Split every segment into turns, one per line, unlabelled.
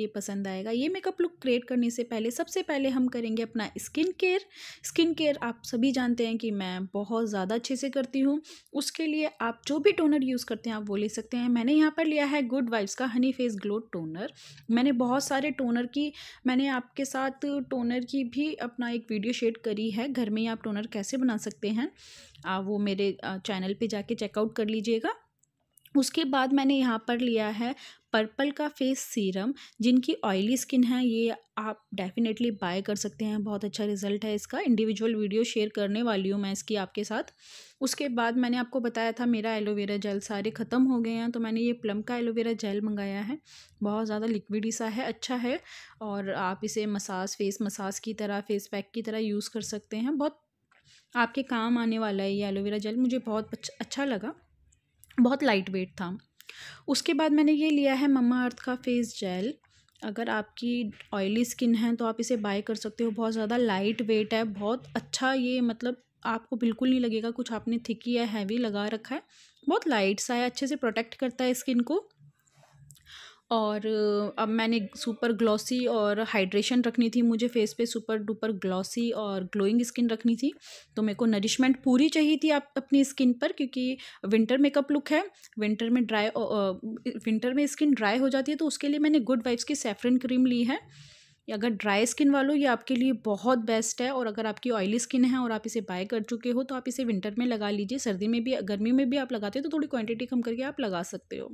ये पसंद आएगा ये मेकअप लुक क्रिएट करने से पहले सबसे पहले हम करेंगे अपना स्किन केयर स्किन केयर आप सभी जानते हैं कि मैं बहुत ज़्यादा अच्छे से करती हूँ उसके लिए आप जो भी टोनर यूज़ करते हैं आप वो ले सकते हैं मैंने यहाँ पर लिया है गुड वाइब्स का हनी फेस ग्लो टोनर मैंने बहुत सारे टोनर की मैंने आपके साथ टोनर की भी अपना एक वीडियो शेयर करी है घर में ही आप टोनर कैसे बना सकते हैं आप वो मेरे चैनल पर जाके चेकआउट कर लीजिएगा उसके बाद मैंने यहाँ पर लिया है पर्पल का फेस सीरम जिनकी ऑयली स्किन है ये आप डेफिनेटली बाय कर सकते हैं बहुत अच्छा रिजल्ट है इसका इंडिविजुअल वीडियो शेयर करने वाली हूँ मैं इसकी आपके साथ उसके बाद मैंने आपको बताया था मेरा एलोवेरा जेल सारे ख़त्म हो गए हैं तो मैंने ये प्लम का एलोवेरा जेल मंगाया है बहुत ज़्यादा लिक्विडी सा है अच्छा है और आप इसे मसाज फेस मसाज की तरह फेस पैक की तरह यूज़ कर सकते हैं बहुत आपके काम आने वाला है ये एलोवेरा जेल मुझे बहुत अच्छा लगा बहुत लाइट वेट था उसके बाद मैंने ये लिया है ममा अर्थ का फेस जेल अगर आपकी ऑयली स्किन है तो आप इसे बाय कर सकते हो बहुत ज़्यादा लाइट वेट है बहुत अच्छा ये मतलब आपको बिल्कुल नहीं लगेगा कुछ आपने थिकी या हैवी लगा रखा है बहुत लाइट सा है अच्छे से प्रोटेक्ट करता है स्किन को और अब मैंने सुपर ग्लॉसी और हाइड्रेशन रखनी थी मुझे फेस पे सुपर डुपर ग्लॉसी और ग्लोइंग स्किन रखनी थी तो मेरे को नरिशमेंट पूरी चाहिए थी आप अपनी स्किन पर क्योंकि विंटर मेकअप लुक है विंटर में ड्राई विंटर में स्किन ड्राई हो जाती है तो उसके लिए मैंने गुड वाइब्स की सेफ्रिन क्रीम ली है या अगर ड्राई स्किन वालों ये आपके लिए बहुत बेस्ट है और अगर आपकी ऑयली स्किन है और आप इसे बाय कर चुके हो तो आप इसे विंटर में लगा लीजिए सर्दी में भी गर्मी में भी आप लगाते हो तो थोड़ी क्वांटिटी कम करके आप लगा सकते हो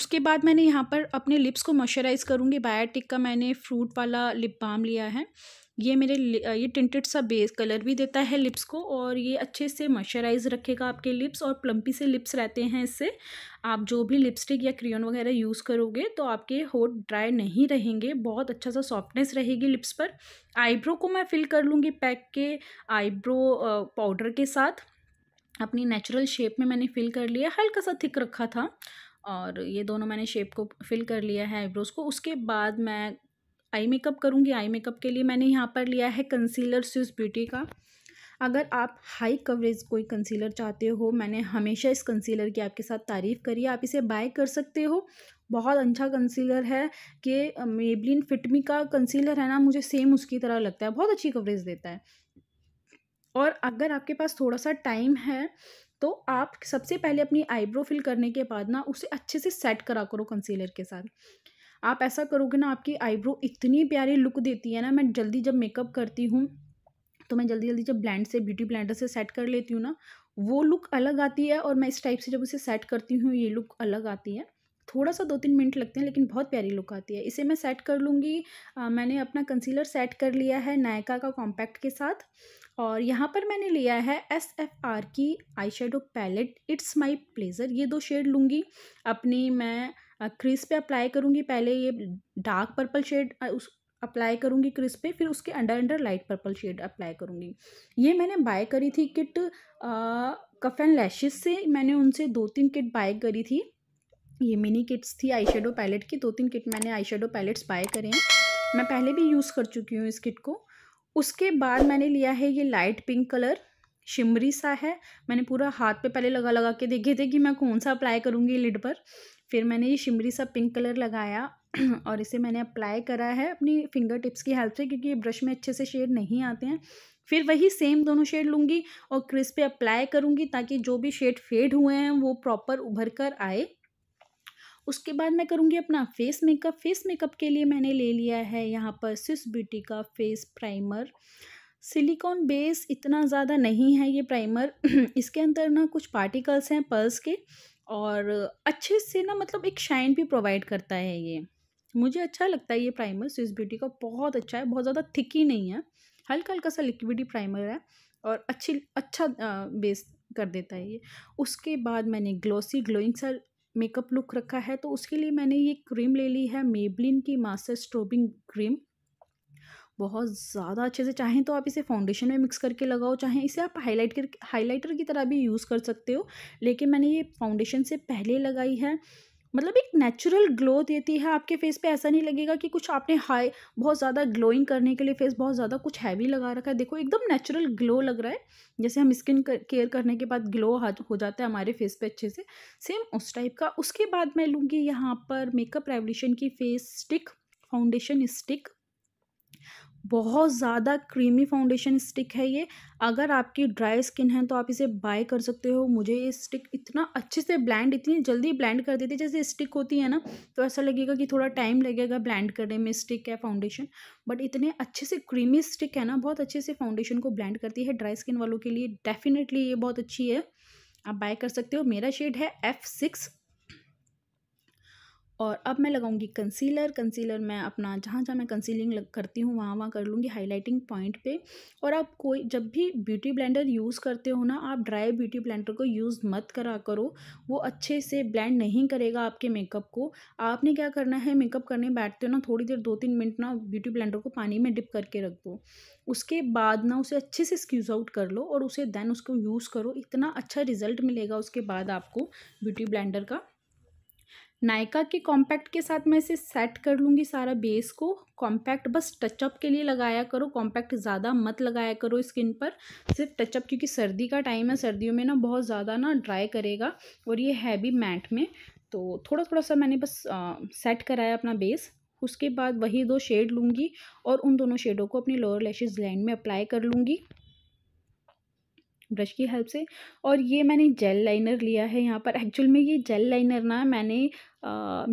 उसके बाद मैंने यहाँ पर अपने लिप्स को मॉइस्चराइज़ करूँगी बायोटिक का मैंने फ्रूट वाला लिप बाम लिया है ये मेरे ये टिंटेड सा बेस कलर भी देता है लिप्स को और ये अच्छे से मॉइस्चराइज रखेगा आपके लिप्स और प्लम्पी से लिप्स रहते हैं इससे आप जो भी लिपस्टिक या क्रियोन वगैरह यूज़ करोगे तो आपके होठ ड्राई नहीं रहेंगे बहुत अच्छा सा सॉफ्टनेस रहेगी लिप्स पर आईब्रो को मैं फिल कर लूँगी पैक के आईब्रो पाउडर के साथ अपनी नेचुरल शेप में मैंने फिल कर लिया हल्का सा थिक रखा था और ये दोनों मैंने शेप को फिल कर लिया है आईब्रोज़ को उसके बाद मैं आई मेकअप करूँगी आई मेकअप के लिए मैंने यहाँ पर लिया है कंसीलर स्विस ब्यूटी का अगर आप हाई कवरेज कोई कंसीलर चाहते हो मैंने हमेशा इस कंसीलर की आपके साथ तारीफ़ करी आप इसे बाय कर सकते हो बहुत अच्छा कंसीलर है कि मेबलिन फिटमी का कंसीलर है ना मुझे सेम उसकी तरह लगता है बहुत अच्छी कवरेज देता है और अगर आपके पास थोड़ा सा टाइम है तो आप सबसे पहले अपनी आईब्रो फिल करने के बाद ना उसे अच्छे से सेट करा करो कंसीलर के साथ आप ऐसा करोगे ना आपकी आईब्रो इतनी प्यारी लुक देती है ना मैं जल्दी जब मेकअप करती हूँ तो मैं जल्दी जल्दी जब ब्लैंड से ब्यूटी ब्लैंडर से सेट कर लेती हूँ ना वो लुक अलग आती है और मैं इस टाइप से जब उसे सेट करती हूँ ये लुक अलग आती है थोड़ा सा दो तीन मिनट लगते हैं लेकिन बहुत प्यारी लुक आती है इसे मैं सेट कर लूँगी मैंने अपना कंसीलर सेट कर लिया है नायका का कॉम्पैक्ट के साथ और यहाँ पर मैंने लिया है एस एफ आर की eye shadow palette it's my pleasure ये दो शेड लूँगी अपनी मैं क्रीज पे अप्लाई करूँगी पहले ये डार्क पर्पल शेड उस अप्लाई करूँगी क्रिस पे फिर उसके under under light purple shade apply करूँगी ये मैंने बाय करी थी किट कफ एंड लैशेज से मैंने उनसे दो तीन किट बाय करी थी ये मिनी किट्स थी आई शेडो पैलेट की दो तीन किट मैंने आई शेडो पैलेट्स बाय करे हैं मैं पहले भी यूज़ कर चुकी हूँ इस किट को उसके बाद मैंने लिया है ये लाइट पिंक कलर शिमरी सा है मैंने पूरा हाथ पे पहले लगा लगा के देखे थे कि मैं कौन सा अप्लाई करूँगी लिड पर फिर मैंने ये शिमरी सा पिंक कलर लगाया और इसे मैंने अप्लाई करा है अपनी फिंगर टिप्स की हेल्प से क्योंकि ये ब्रश में अच्छे से शेड नहीं आते हैं फिर वही सेम दोनों शेड लूँगी और क्रिस पे अप्लाई करूँगी ताकि जो भी शेड फेड हुए हैं वो प्रॉपर उभर कर आए उसके बाद मैं करूँगी अपना फेस मेकअप फेस मेकअप के लिए मैंने ले लिया है यहाँ पर सिस ब्यूटी का फेस प्राइमर सिलिकॉन बेस इतना ज़्यादा नहीं है ये प्राइमर इसके अंदर ना कुछ पार्टिकल्स हैं पर्ल्स के और अच्छे से ना मतलब एक शाइन भी प्रोवाइड करता है ये मुझे अच्छा लगता है ये प्राइमर स्विस ब्यूटी का बहुत अच्छा है बहुत ज़्यादा थिक ही नहीं है हल्का हल्का सा लिक्विडी प्राइमर है और अच्छी अच्छा बेस कर देता है ये उसके बाद मैंने ग्लोसी ग्लोइंग सा मेकअप लुक रखा है तो उसके लिए मैंने ये क्रीम ले ली है मेबलिन की मास्टर स्ट्रोबिंग क्रीम बहुत ज़्यादा अच्छे से चाहें तो आप इसे फाउंडेशन में मिक्स करके लगाओ चाहें इसे आप हाईलाइट कर हाईलाइटर की तरह भी यूज़ कर सकते हो लेकिन मैंने ये फाउंडेशन से पहले लगाई है मतलब एक नेचुरल ग्लो देती है आपके फेस पे ऐसा नहीं लगेगा कि कुछ आपने हाई बहुत ज़्यादा ग्लोइंग करने के लिए फेस बहुत ज़्यादा कुछ हैवी लगा रखा है देखो एकदम नेचुरल ग्लो लग रहा है जैसे हम स्किन केयर करने के बाद ग्लो हो जाता है हमारे फेस पे अच्छे से सेम उस टाइप का उसके बाद मैं लूँगी यहाँ पर मेकअप रेवल्यूशन की फेस स्टिक फाउंडेशन स्टिक बहुत ज़्यादा क्रीमी फाउंडेशन स्टिक है ये अगर आपकी ड्राई स्किन है तो आप इसे बाय कर सकते हो मुझे ये स्टिक इतना अच्छे से ब्लेंड इतनी जल्दी ब्लेंड कर देती है जैसे स्टिक होती है ना तो ऐसा लगेगा कि थोड़ा टाइम लगेगा ब्लेंड करने में स्टिक है फाउंडेशन बट इतने अच्छे से क्रीमी स्टिक है ना बहुत अच्छे से फाउंडेशन को ब्लेंड करती है ड्राई स्किन वालों के लिए डेफिनेटली ये बहुत अच्छी है आप बाय कर सकते हो मेरा शेड है एफ़ सिक्स और अब मैं लगाऊंगी कंसीलर कंसीलर मैं अपना जहाँ जहाँ मैं कंसीलिंग करती हूँ वहाँ वहाँ कर लूँगी हाईलाइटिंग पॉइंट पे और आप कोई जब भी ब्यूटी ब्लेंडर यूज़ करते हो ना आप ड्राई ब्यूटी ब्लेंडर को यूज़ मत करा करो वो अच्छे से ब्लेंड नहीं करेगा आपके मेकअप को आपने क्या करना है मेकअप करने बैठते हो ना थोड़ी देर दो तीन मिनट ना ब्यूटी ब्लेंडर को पानी में डिप करके रख दो उसके बाद ना उसे अच्छे से स्क्यूज़ आउट कर लो और उसे देन उसको यूज़ करो इतना अच्छा रिजल्ट मिलेगा उसके बाद आपको ब्यूटी ब्लेंडर का नायका के कॉम्पैक्ट के साथ मैं इसे सेट कर लूँगी सारा बेस को कॉम्पैक्ट बस टचअप के लिए लगाया करो कॉम्पैक्ट ज़्यादा मत लगाया करो स्किन पर सिर्फ टचअप क्योंकि सर्दी का टाइम है सर्दियों में ना बहुत ज़्यादा ना ड्राई करेगा और ये है भी मैट में तो थोड़ा थोड़ा सा मैंने बस आ, सेट कराया अपना बेस उसके बाद वही दो शेड लूँगी और उन दोनों शेडों को अपनी लोअर लैशेज़ लाइन में अप्लाई कर लूँगी ब्रश की हेल्प से और ये मैंने जेल लाइनर लिया है यहाँ पर एक्चुअल में ये जेल लाइनर ना मैंने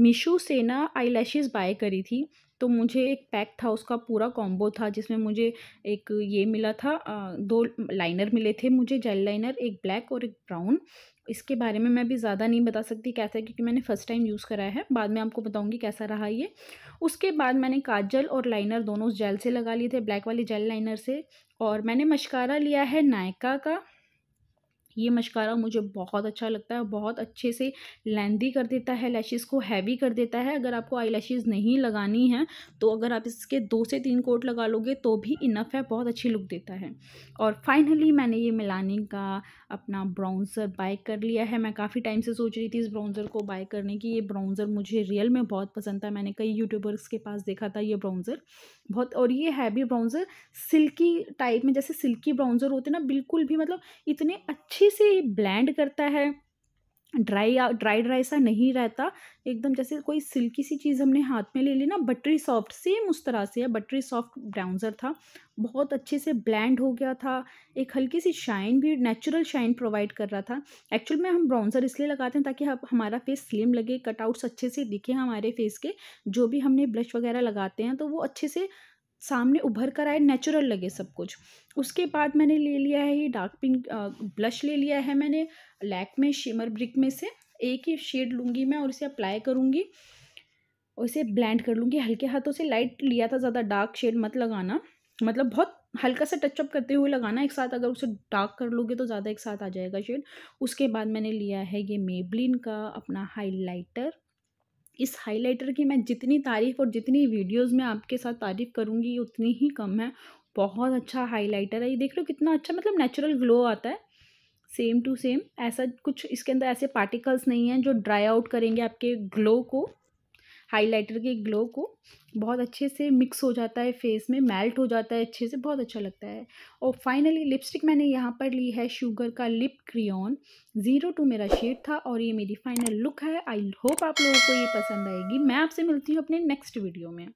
मीशो से ना आई बाय करी थी तो मुझे एक पैक था उसका पूरा कॉम्बो था जिसमें मुझे एक ये मिला था दो लाइनर मिले थे मुझे जेल लाइनर एक ब्लैक और एक ब्राउन इसके बारे में मैं भी ज़्यादा नहीं बता सकती कैसा क्योंकि मैंने फ़र्स्ट टाइम यूज़ कराया है बाद में आपको बताऊंगी कैसा रहा ये उसके बाद मैंने काजल और लाइनर दोनों उस जेल से लगा लिए थे ब्लैक वाले जेल लाइनर से और मैंने मशकारा लिया है नायका का ये मशकारा मुझे बहुत अच्छा लगता है बहुत अच्छे से लेंदी कर देता है लैशेज़ को हैवी कर देता है अगर आपको आई नहीं लगानी है तो अगर आप इसके दो से तीन कोट लगा लोगे तो भी इनफ है बहुत अच्छी लुक देता है और फाइनली मैंने ये मिलानी का अपना ब्राउन्ज़र बाय कर लिया है मैं काफ़ी टाइम से सोच रही थी इस ब्राउन्ज़र को बाय करने की ये ब्राउन्ज़र मुझे रियल में बहुत पसंद था मैंने कई यूट्यूबर्स के पास देखा था ये ब्राउन्ज़र बहुत और ये हैवी ब्राउन्ज़र सिल्की टाइप में जैसे सिल्की ब्राउन्ज़र होते ना बिल्कुल भी मतलब इतने अच्छे अच्छे से ब्लेंड करता है ड्राई ड्राई ड्राई सा नहीं रहता एकदम जैसे कोई सिल्की सी चीज़ हमने हाथ में ले ली ना बटरी सॉफ्ट सेम उस तरह से है बटरी सॉफ्ट ब्राउज़र था बहुत अच्छे से ब्लेंड हो गया था एक हल्की सी शाइन भी नेचुरल शाइन प्रोवाइड कर रहा था एक्चुअल में हम ब्राउज़र इसलिए लगाते हैं ताकि हम हमारा फेस स्लिम लगे कटआउट्स अच्छे से दिखे हमारे फेस के जो भी हमने ब्लश वगैरह लगाते हैं तो वो अच्छे से सामने उभर कर आए नेचुरल लगे सब कुछ उसके बाद मैंने ले लिया है ये डार्क पिंक ब्लश ले लिया है मैंने लैक में शिमर ब्रिक में से एक ही शेड लूँगी मैं और इसे अप्लाई करूँगी और इसे ब्लेंड कर लूँगी हल्के हाथों से लाइट लिया था ज़्यादा डार्क शेड मत लगाना मतलब बहुत हल्का सा टचअप करते हुए लगाना एक साथ अगर उसे डार्क कर लोगे तो ज़्यादा एक साथ आ जाएगा शेड उसके बाद मैंने लिया है ये मेबलिन का अपना हाइलाइटर इस हाइलाइटर की मैं जितनी तारीफ़ और जितनी वीडियोस में आपके साथ तारीफ़ करूँगी उतनी ही कम है बहुत अच्छा हाइलाइटर है ये देख लो कितना अच्छा मतलब नेचुरल ग्लो आता है सेम टू सेम ऐसा कुछ इसके अंदर ऐसे पार्टिकल्स नहीं हैं जो ड्राई आउट करेंगे आपके ग्लो को हाइलाइटर के ग्लो को बहुत अच्छे से मिक्स हो जाता है फेस में मेल्ट हो जाता है अच्छे से बहुत अच्छा लगता है और फाइनली लिपस्टिक मैंने यहाँ पर ली है शुगर का लिप क्रियोन ज़ीरो टू मेरा शेड था और ये मेरी फाइनल लुक है आई होप आप लोगों को ये पसंद आएगी मैं आपसे मिलती हूँ अपने नेक्स्ट वीडियो में